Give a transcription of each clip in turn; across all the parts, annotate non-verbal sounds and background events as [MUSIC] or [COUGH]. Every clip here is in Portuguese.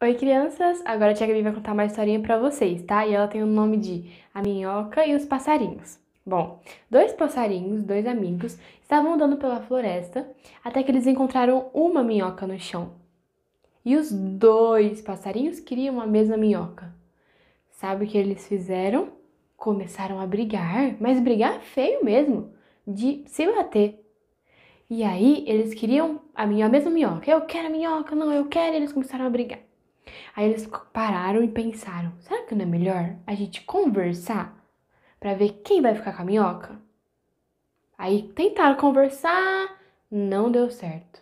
Oi, crianças! Agora a Tia Gabi vai contar uma historinha para vocês, tá? E ela tem o nome de A Minhoca e os Passarinhos. Bom, dois passarinhos, dois amigos, estavam andando pela floresta até que eles encontraram uma minhoca no chão. E os dois passarinhos queriam a mesma minhoca. Sabe o que eles fizeram? Começaram a brigar, mas brigar feio mesmo, de se bater. E aí eles queriam a, minho, a mesma minhoca. Eu quero a minhoca, não, eu quero. E eles começaram a brigar. Aí eles pararam e pensaram: será que não é melhor a gente conversar para ver quem vai ficar com a minhoca? Aí tentaram conversar, não deu certo.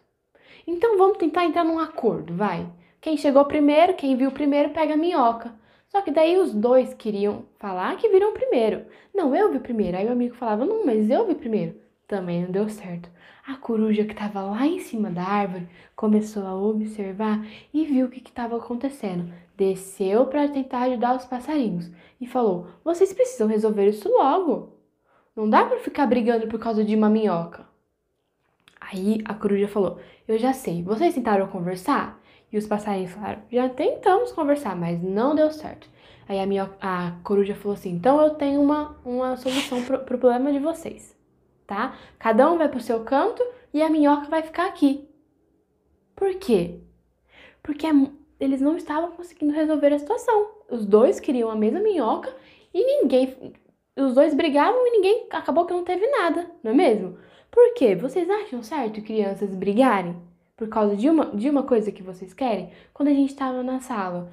Então vamos tentar entrar num acordo, vai. Quem chegou primeiro, quem viu primeiro, pega a minhoca. Só que daí os dois queriam falar que viram primeiro. Não, eu vi primeiro. Aí o amigo falava: não, mas eu vi primeiro também não deu certo. A coruja que estava lá em cima da árvore começou a observar e viu o que estava acontecendo. Desceu para tentar ajudar os passarinhos e falou: Vocês precisam resolver isso logo. Não dá para ficar brigando por causa de uma minhoca. Aí a coruja falou: Eu já sei, vocês tentaram conversar? E os passarinhos falaram: Já tentamos conversar, mas não deu certo. Aí a, minhoca, a coruja falou assim: Então eu tenho uma, uma solução para o problema de vocês tá? Cada um vai para o seu canto e a minhoca vai ficar aqui. Por quê? Porque é eles não estavam conseguindo resolver a situação. Os dois queriam a mesma minhoca e ninguém. Os dois brigavam e ninguém. Acabou que não teve nada, não é mesmo? Por quê? Vocês acham certo crianças brigarem por causa de uma, de uma coisa que vocês querem? Quando a gente estava na sala,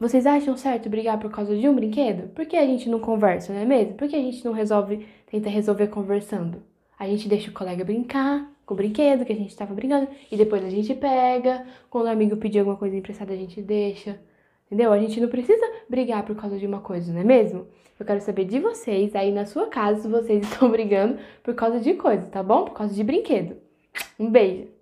vocês acham certo brigar por causa de um brinquedo? Por que a gente não conversa, não é mesmo? Por que a gente não resolve, tenta resolver conversando? A gente deixa o colega brincar com o brinquedo que a gente estava brincando e depois a gente pega. Quando o amigo pedir alguma coisa emprestada, a gente deixa. Entendeu? A gente não precisa brigar por causa de uma coisa, não é mesmo? Eu quero saber de vocês aí na sua casa se vocês [LAUGHS] estão brigando por causa de coisa, tá bom? Por causa de brinquedo. Um beijo!